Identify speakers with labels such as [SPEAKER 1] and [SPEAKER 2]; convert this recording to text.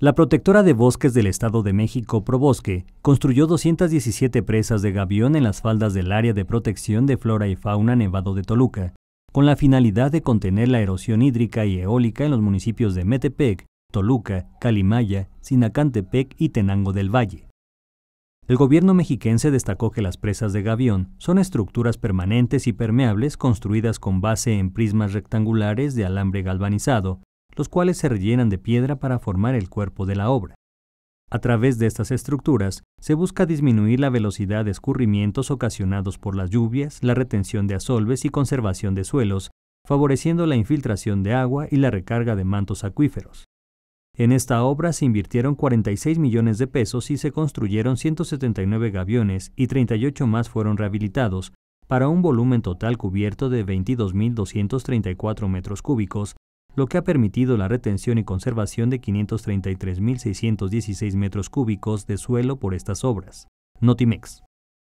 [SPEAKER 1] La protectora de bosques del Estado de México, Probosque, construyó 217 presas de gavión en las faldas del área de protección de flora y fauna Nevado de Toluca, con la finalidad de contener la erosión hídrica y eólica en los municipios de Metepec, Toluca, Calimaya, Sinacantepec y Tenango del Valle. El gobierno mexiquense destacó que las presas de gavión son estructuras permanentes y permeables construidas con base en prismas rectangulares de alambre galvanizado los cuales se rellenan de piedra para formar el cuerpo de la obra. A través de estas estructuras se busca disminuir la velocidad de escurrimientos ocasionados por las lluvias, la retención de asolves y conservación de suelos, favoreciendo la infiltración de agua y la recarga de mantos acuíferos. En esta obra se invirtieron 46 millones de pesos y se construyeron 179 gaviones y 38 más fueron rehabilitados, para un volumen total cubierto de 22.234 metros cúbicos lo que ha permitido la retención y conservación de 533.616 metros cúbicos de suelo por estas obras. Notimex.